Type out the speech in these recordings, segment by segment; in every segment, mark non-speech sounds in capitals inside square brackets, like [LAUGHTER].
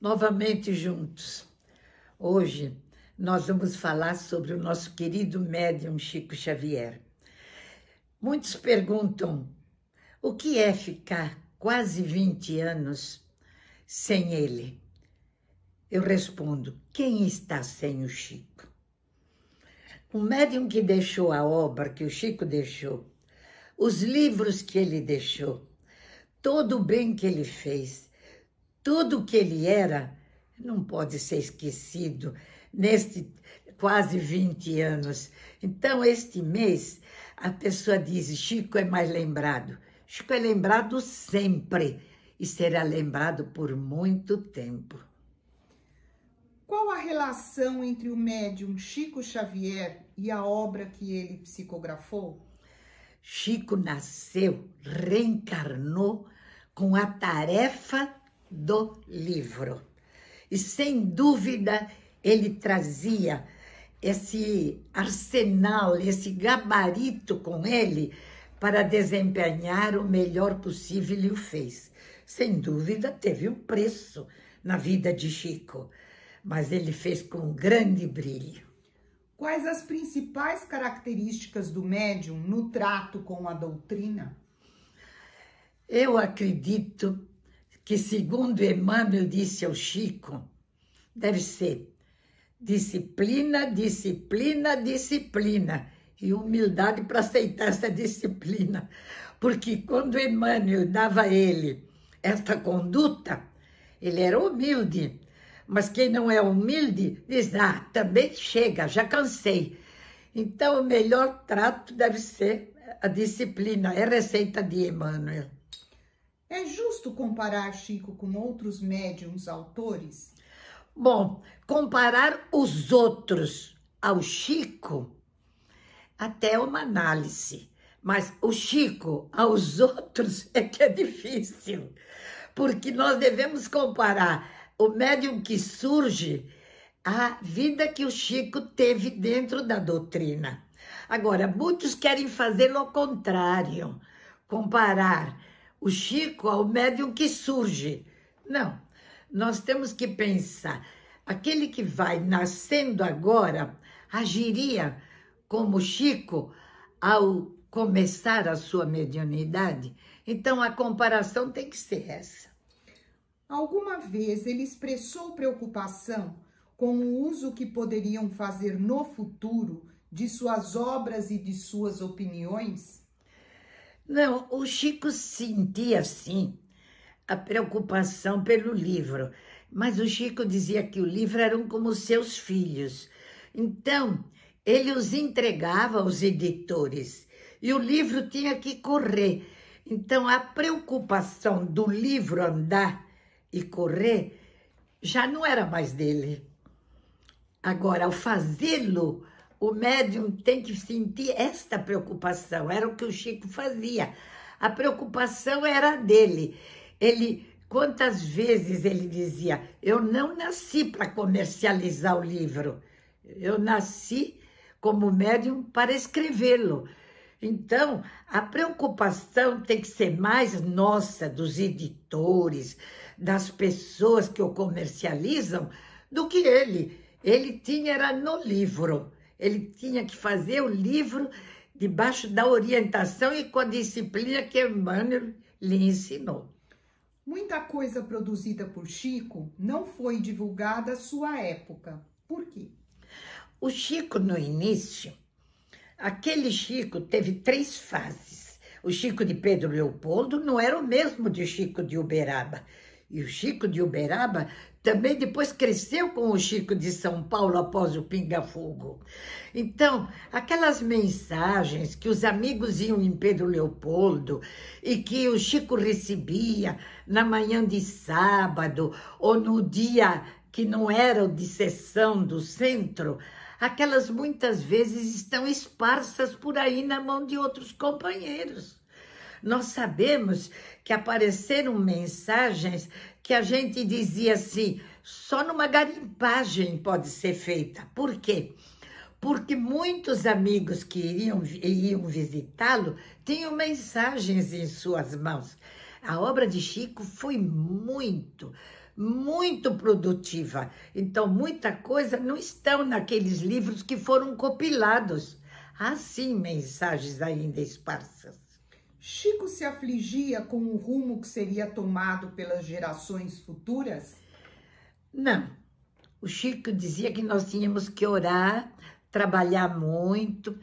novamente juntos. Hoje nós vamos falar sobre o nosso querido médium Chico Xavier. Muitos perguntam: o que é ficar quase 20 anos sem ele? Eu respondo: quem está sem o Chico? O médium que deixou a obra que o Chico deixou, os livros que ele deixou, todo o bem que ele fez, tudo o que ele era não pode ser esquecido neste quase 20 anos. Então, este mês, a pessoa diz: Chico é mais lembrado. Chico é lembrado sempre e será lembrado por muito tempo. Qual a relação entre o médium Chico Xavier e a obra que ele psicografou? Chico nasceu, reencarnou com a tarefa do livro. E sem dúvida ele trazia esse arsenal, esse gabarito com ele para desempenhar o melhor possível e o fez. Sem dúvida teve um preço na vida de Chico, mas ele fez com grande brilho. Quais as principais características do médium no trato com a doutrina? Eu acredito que, segundo Emmanuel disse ao Chico, deve ser disciplina, disciplina, disciplina e humildade para aceitar essa disciplina. Porque quando Emmanuel dava a ele esta conduta, ele era humilde. Mas quem não é humilde diz: ah, também chega, já cansei. Então, o melhor trato deve ser a disciplina, é receita de Emmanuel. É justo comparar Chico com outros médiums autores? Bom, comparar os outros ao Chico, até uma análise. Mas o Chico aos [LAUGHS] outros é que é difícil, porque nós devemos comparar o médium que surge à vida que o Chico teve dentro da doutrina. Agora, muitos querem fazer o contrário, comparar o Chico ao é médium que surge. Não, nós temos que pensar. Aquele que vai nascendo agora agiria como Chico ao começar a sua mediunidade? Então a comparação tem que ser essa. Alguma vez ele expressou preocupação com o uso que poderiam fazer no futuro de suas obras e de suas opiniões? Não, o Chico sentia sim a preocupação pelo livro, mas o Chico dizia que o livro eram como seus filhos. Então, ele os entregava aos editores e o livro tinha que correr. Então, a preocupação do livro andar e correr já não era mais dele. Agora, ao fazê-lo o médium tem que sentir esta preocupação. Era o que o Chico fazia. A preocupação era dele. Ele quantas vezes ele dizia: "Eu não nasci para comercializar o livro. Eu nasci como médium para escrevê-lo". Então, a preocupação tem que ser mais nossa, dos editores, das pessoas que o comercializam, do que ele. Ele tinha era no livro. Ele tinha que fazer o livro debaixo da orientação e com a disciplina que Emmanuel lhe ensinou. Muita coisa produzida por Chico não foi divulgada à sua época. Por quê? O Chico, no início, aquele Chico teve três fases. O Chico de Pedro Leopoldo não era o mesmo de Chico de Uberaba. E o Chico de Uberaba também depois cresceu com o Chico de São Paulo após o Pinga Fogo. Então, aquelas mensagens que os amigos iam em Pedro Leopoldo e que o Chico recebia na manhã de sábado ou no dia que não era o de sessão do centro, aquelas muitas vezes estão esparsas por aí na mão de outros companheiros. Nós sabemos que apareceram mensagens que a gente dizia assim, só numa garimpagem pode ser feita. Por quê? Porque muitos amigos que iriam, iriam visitá-lo tinham mensagens em suas mãos. A obra de Chico foi muito, muito produtiva. Então, muita coisa não estão naqueles livros que foram compilados. Há sim mensagens ainda esparsas. Chico se afligia com o rumo que seria tomado pelas gerações futuras? Não. O Chico dizia que nós tínhamos que orar, trabalhar muito,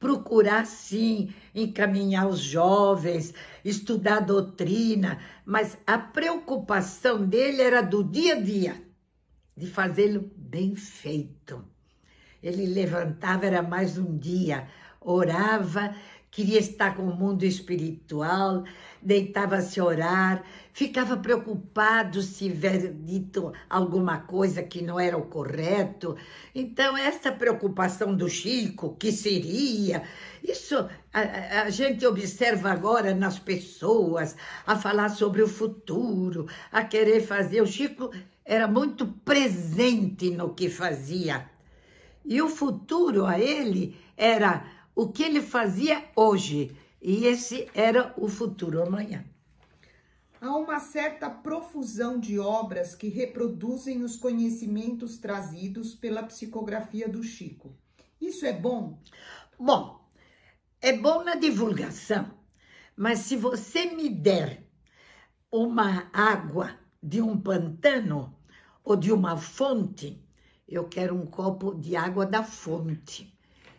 procurar sim encaminhar os jovens, estudar doutrina, mas a preocupação dele era do dia a dia, de fazê-lo bem feito. Ele levantava, era mais um dia, orava queria estar com o mundo espiritual, deitava-se a orar, ficava preocupado se tiver dito alguma coisa que não era o correto. Então, essa preocupação do Chico, que seria, isso a, a gente observa agora nas pessoas, a falar sobre o futuro, a querer fazer. O Chico era muito presente no que fazia. E o futuro a ele era o que ele fazia hoje. E esse era o futuro amanhã. Há uma certa profusão de obras que reproduzem os conhecimentos trazidos pela psicografia do Chico. Isso é bom? Bom, é bom na divulgação, mas se você me der uma água de um pantano ou de uma fonte, eu quero um copo de água da fonte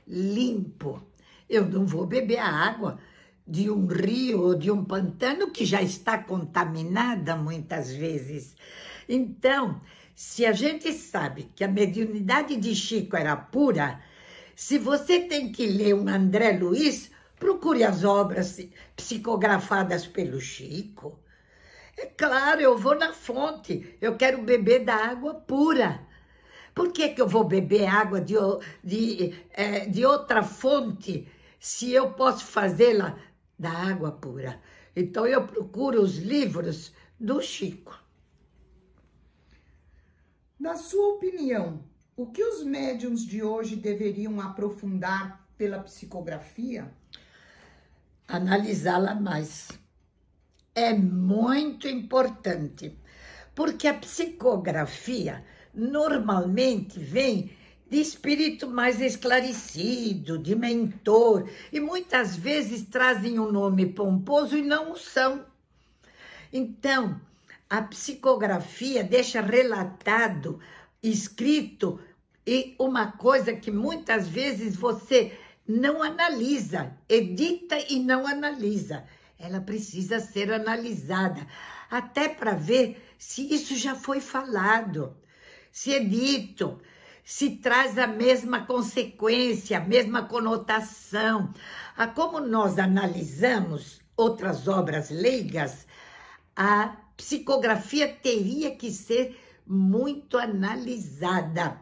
limpo. Eu não vou beber a água de um rio ou de um pantano que já está contaminada muitas vezes. Então, se a gente sabe que a mediunidade de Chico era pura, se você tem que ler um André Luiz, procure as obras psicografadas pelo Chico. É claro, eu vou na fonte, eu quero beber da água pura. Por que, que eu vou beber água de, de, é, de outra fonte se eu posso fazê-la da água pura? Então eu procuro os livros do Chico. Na sua opinião, o que os médiums de hoje deveriam aprofundar pela psicografia? Analisá-la mais. É muito importante, porque a psicografia normalmente vem de espírito mais esclarecido, de mentor, e muitas vezes trazem um nome pomposo e não o são. Então, a psicografia deixa relatado, escrito, e uma coisa que muitas vezes você não analisa, edita e não analisa. Ela precisa ser analisada, até para ver se isso já foi falado se é dito, se traz a mesma consequência, a mesma conotação. A como nós analisamos outras obras leigas, a psicografia teria que ser muito analisada.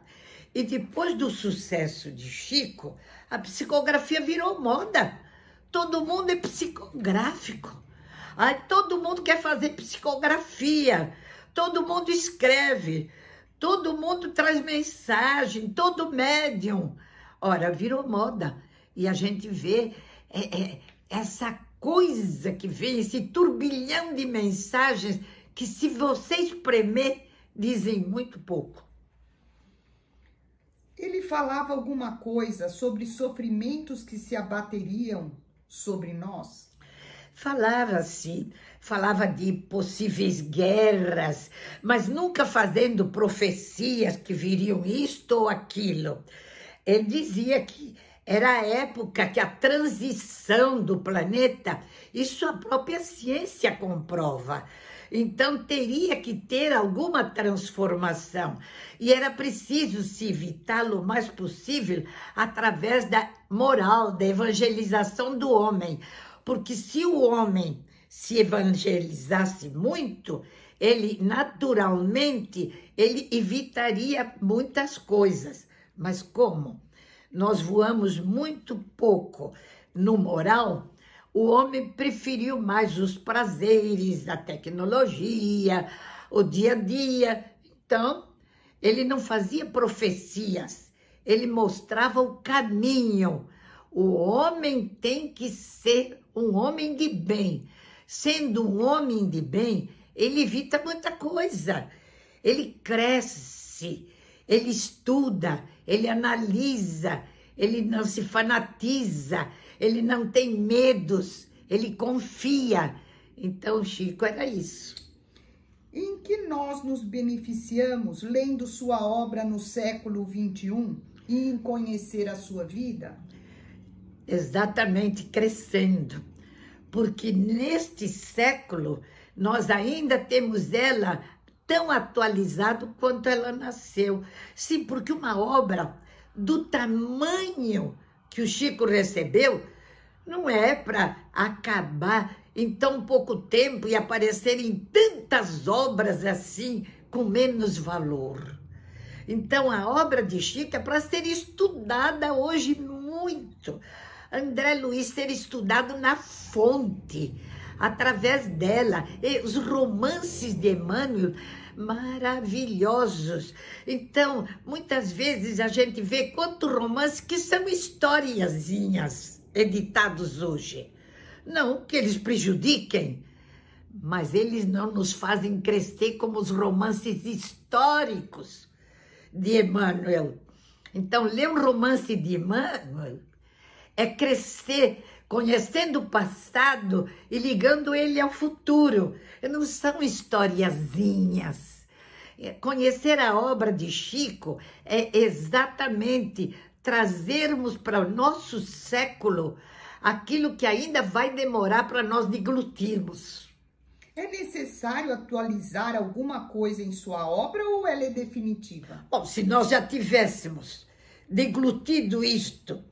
E depois do sucesso de Chico, a psicografia virou moda. Todo mundo é psicográfico. Ai, todo mundo quer fazer psicografia. Todo mundo escreve. Todo mundo traz mensagem, todo médium. Ora, virou moda. E a gente vê é, é, essa coisa que vem, esse turbilhão de mensagens que, se você espremer, dizem muito pouco. Ele falava alguma coisa sobre sofrimentos que se abateriam sobre nós? falava sim falava de possíveis guerras, mas nunca fazendo profecias que viriam isto ou aquilo. Ele dizia que era a época que a transição do planeta, isso a própria ciência comprova. Então teria que ter alguma transformação e era preciso se evitá-lo o mais possível através da moral, da evangelização do homem. Porque se o homem se evangelizasse muito, ele naturalmente ele evitaria muitas coisas. Mas como nós voamos muito pouco no moral, o homem preferiu mais os prazeres da tecnologia, o dia a dia. Então, ele não fazia profecias, ele mostrava o caminho. O homem tem que ser um homem de bem. Sendo um homem de bem, ele evita muita coisa. Ele cresce, ele estuda, ele analisa, ele não se fanatiza, ele não tem medos, ele confia. Então, Chico era isso. Em que nós nos beneficiamos lendo sua obra no século XXI e em conhecer a sua vida? Exatamente, crescendo porque neste século nós ainda temos ela tão atualizado quanto ela nasceu. Sim, porque uma obra do tamanho que o Chico recebeu não é para acabar em tão pouco tempo e aparecerem tantas obras assim com menos valor. Então a obra de Chico é para ser estudada hoje muito. André Luiz ter estudado na fonte, através dela, os romances de Emmanuel maravilhosos. Então, muitas vezes a gente vê quanto romance que são historiazinhas editados hoje. Não que eles prejudiquem, mas eles não nos fazem crescer como os romances históricos de Emmanuel. Então, ler um romance de Emmanuel é crescer conhecendo o passado e ligando ele ao futuro. Não são historiazinhas. Conhecer a obra de Chico é exatamente trazermos para o nosso século aquilo que ainda vai demorar para nós deglutirmos. É necessário atualizar alguma coisa em sua obra ou ela é definitiva? Bom, se nós já tivéssemos deglutido isto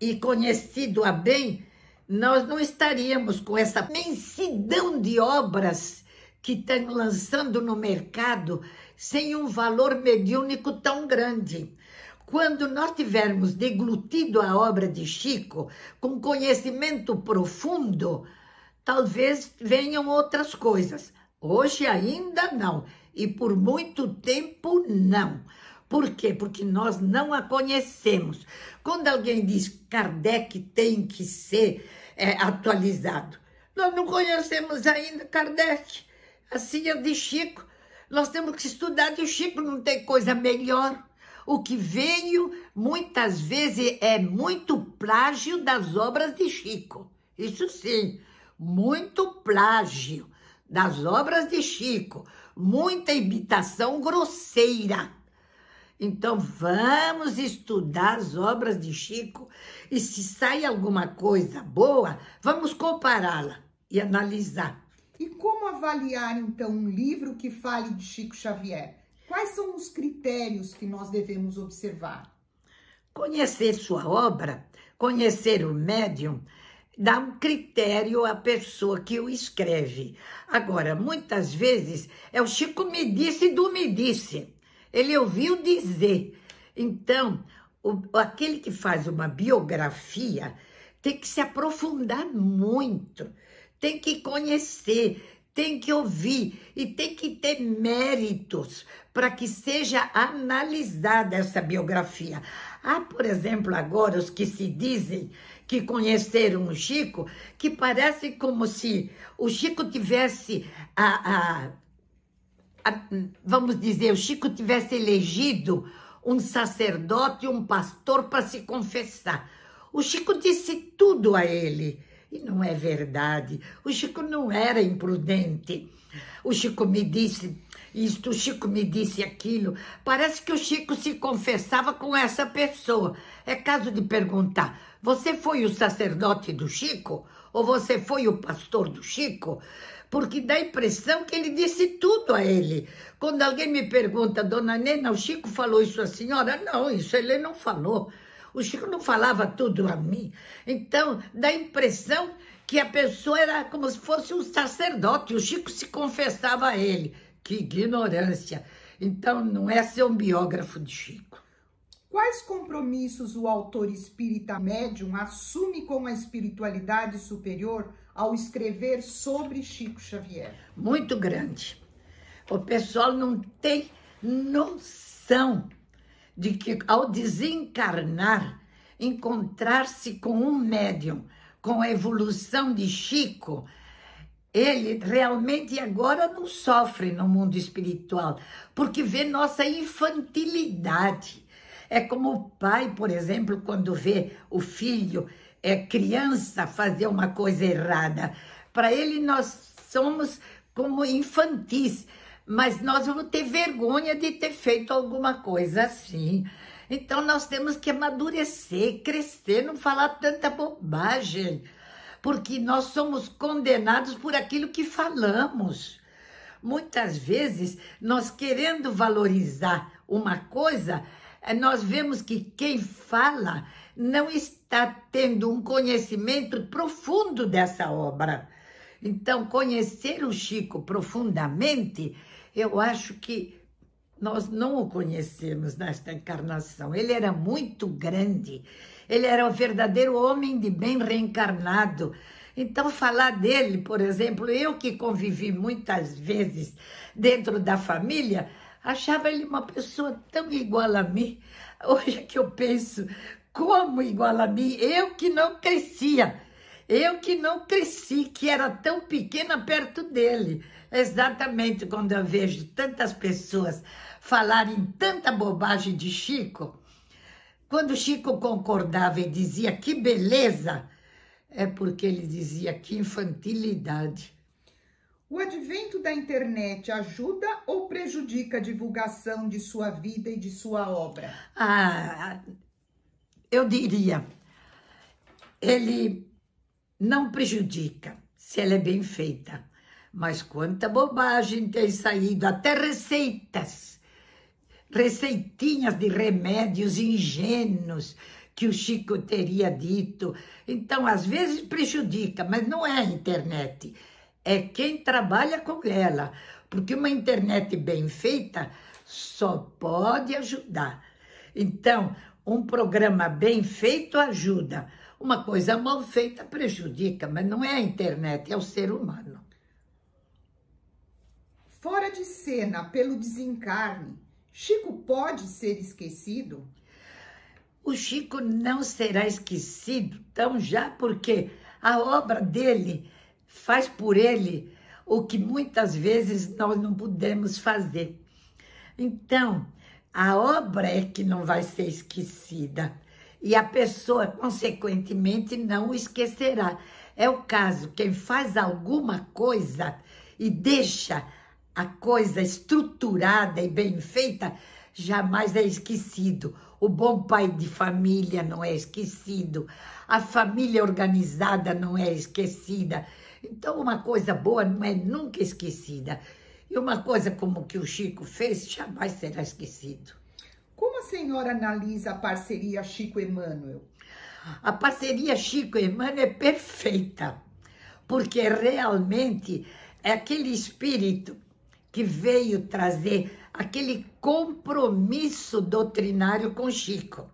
e conhecido a bem, nós não estaríamos com essa mensidão de obras que estão lançando no mercado sem um valor mediúnico tão grande. Quando nós tivermos deglutido a obra de Chico com conhecimento profundo, talvez venham outras coisas. Hoje ainda não, e por muito tempo não. Por quê? Porque nós não a conhecemos. Quando alguém diz Kardec tem que ser é, atualizado, nós não conhecemos ainda Kardec. Assim é de Chico. Nós temos que estudar de Chico, não tem coisa melhor. O que veio, muitas vezes, é muito plágio das obras de Chico. Isso sim, muito plágio das obras de Chico. Muita imitação grosseira então vamos estudar as obras de Chico e se sai alguma coisa boa, vamos compará-la e analisar. E como avaliar então um livro que fale de Chico Xavier? Quais são os critérios que nós devemos observar? Conhecer sua obra, conhecer o médium, dá um critério à pessoa que o escreve. Agora, muitas vezes é o Chico me disse do me disse. Ele ouviu dizer. Então, o, aquele que faz uma biografia tem que se aprofundar muito, tem que conhecer, tem que ouvir e tem que ter méritos para que seja analisada essa biografia. Há, por exemplo, agora os que se dizem que conheceram o Chico, que parece como se o Chico tivesse a, a vamos dizer, o Chico tivesse elegido um sacerdote, um pastor para se confessar. O Chico disse tudo a ele. E não é verdade. O Chico não era imprudente. O Chico me disse isto, o Chico me disse aquilo. Parece que o Chico se confessava com essa pessoa. É caso de perguntar: você foi o sacerdote do Chico? Ou você foi o pastor do Chico? porque dá a impressão que ele disse tudo a ele. Quando alguém me pergunta, dona Nena, o Chico falou isso à senhora? Não, isso ele não falou. O Chico não falava tudo a mim. Então, dá a impressão que a pessoa era como se fosse um sacerdote. O Chico se confessava a ele. Que ignorância. Então, não é ser um biógrafo de Chico. Quais compromissos o autor espírita médium assume com a espiritualidade superior ao escrever sobre Chico Xavier? Muito grande. O pessoal não tem noção de que ao desencarnar, encontrar-se com um médium, com a evolução de Chico, ele realmente agora não sofre no mundo espiritual, porque vê nossa infantilidade é como o pai, por exemplo, quando vê o filho, é criança, fazer uma coisa errada. Para ele, nós somos como infantis, mas nós vamos ter vergonha de ter feito alguma coisa assim. Então, nós temos que amadurecer, crescer, não falar tanta bobagem, porque nós somos condenados por aquilo que falamos. Muitas vezes, nós querendo valorizar uma coisa, é, nós vemos que quem fala não está tendo um conhecimento profundo dessa obra. Então, conhecer o Chico profundamente, eu acho que nós não o conhecemos nesta encarnação. Ele era muito grande, ele era o verdadeiro homem de bem reencarnado. Então, falar dele, por exemplo, eu que convivi muitas vezes dentro da família, Achava ele uma pessoa tão igual a mim. Hoje é que eu penso, como igual a mim? Eu que não crescia. Eu que não cresci, que era tão pequena perto dele. Exatamente quando eu vejo tantas pessoas falarem tanta bobagem de Chico. Quando Chico concordava e dizia que beleza, é porque ele dizia que infantilidade. O advento da internet ajuda ou prejudica a divulgação de sua vida e de sua obra? Ah, eu diria, ele não prejudica se ela é bem feita. Mas quanta bobagem tem saído, até receitas, receitinhas de remédios ingênuos que o Chico teria dito. Então, às vezes prejudica, mas não é a internet é quem trabalha com ela, porque uma internet bem feita só pode ajudar. Então, um programa bem feito ajuda. Uma coisa mal feita prejudica, mas não é a internet, é o ser humano. Fora de cena pelo desencarne, Chico pode ser esquecido? O Chico não será esquecido, então já porque a obra dele faz por ele o que muitas vezes nós não podemos fazer. Então, a obra é que não vai ser esquecida e a pessoa, consequentemente, não o esquecerá. É o caso, quem faz alguma coisa e deixa a coisa estruturada e bem feita, jamais é esquecido. O bom pai de família não é esquecido, a família organizada não é esquecida. Então, uma coisa boa não é nunca esquecida. E uma coisa como que o Chico fez jamais será esquecido. Como a senhora analisa a parceria Chico Emmanuel? A parceria Chico Emmanuel é perfeita, porque realmente é aquele espírito que veio trazer aquele compromisso doutrinário com Chico.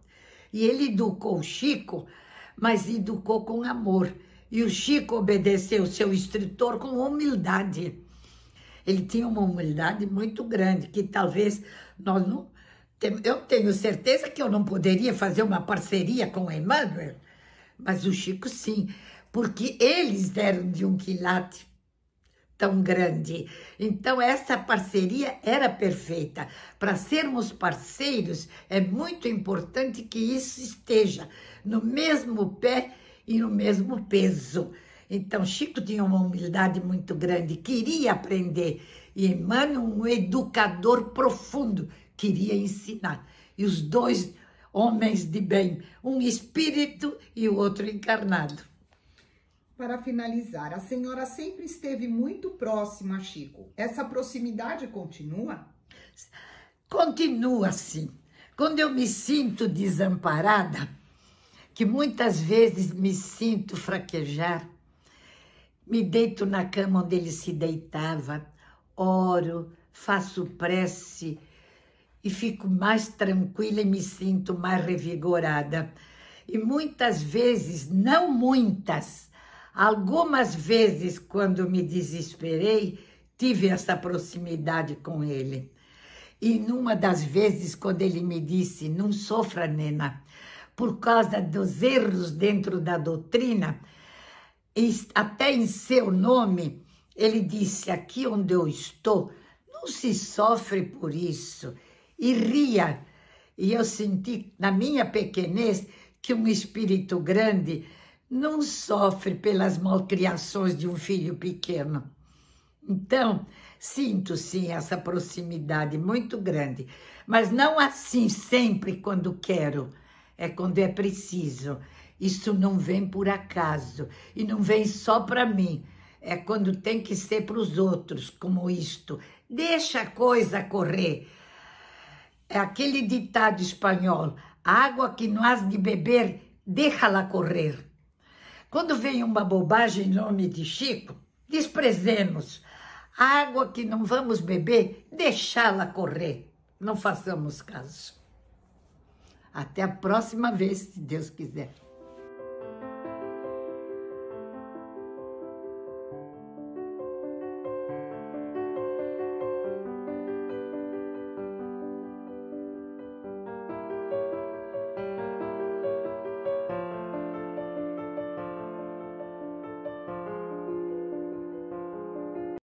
E ele educou Chico, mas educou com amor. E o Chico obedeceu seu instrutor com humildade. Ele tinha uma humildade muito grande, que talvez nós não. Eu tenho certeza que eu não poderia fazer uma parceria com o Emmanuel, mas o Chico sim, porque eles deram de um quilate tão grande. Então, essa parceria era perfeita. Para sermos parceiros, é muito importante que isso esteja no mesmo pé e o mesmo peso. Então, Chico tinha uma humildade muito grande, queria aprender. E Emmanuel, um educador profundo, queria ensinar. E os dois homens de bem, um espírito e o outro encarnado. Para finalizar, a senhora sempre esteve muito próxima, Chico. Essa proximidade continua? Continua, sim. Quando eu me sinto desamparada, que muitas vezes me sinto fraquejar, me deito na cama onde ele se deitava, oro, faço prece e fico mais tranquila e me sinto mais revigorada. E muitas vezes, não muitas, algumas vezes, quando me desesperei, tive essa proximidade com ele. E numa das vezes, quando ele me disse: Não sofra, Nena, por causa dos erros dentro da doutrina, até em seu nome, ele disse: Aqui onde eu estou, não se sofre por isso. E ria. E eu senti na minha pequenez que um espírito grande não sofre pelas malcriações de um filho pequeno. Então, sinto sim essa proximidade muito grande, mas não assim sempre quando quero é quando é preciso. Isso não vem por acaso e não vem só para mim. É quando tem que ser para os outros, como isto. Deixa a coisa correr. É aquele ditado espanhol: a água que não has de beber, deixa-la correr. Quando vem uma bobagem em nome de Chico, desprezemos. A água que não vamos beber, deixá-la correr. Não façamos caso. Até a próxima vez, se Deus quiser.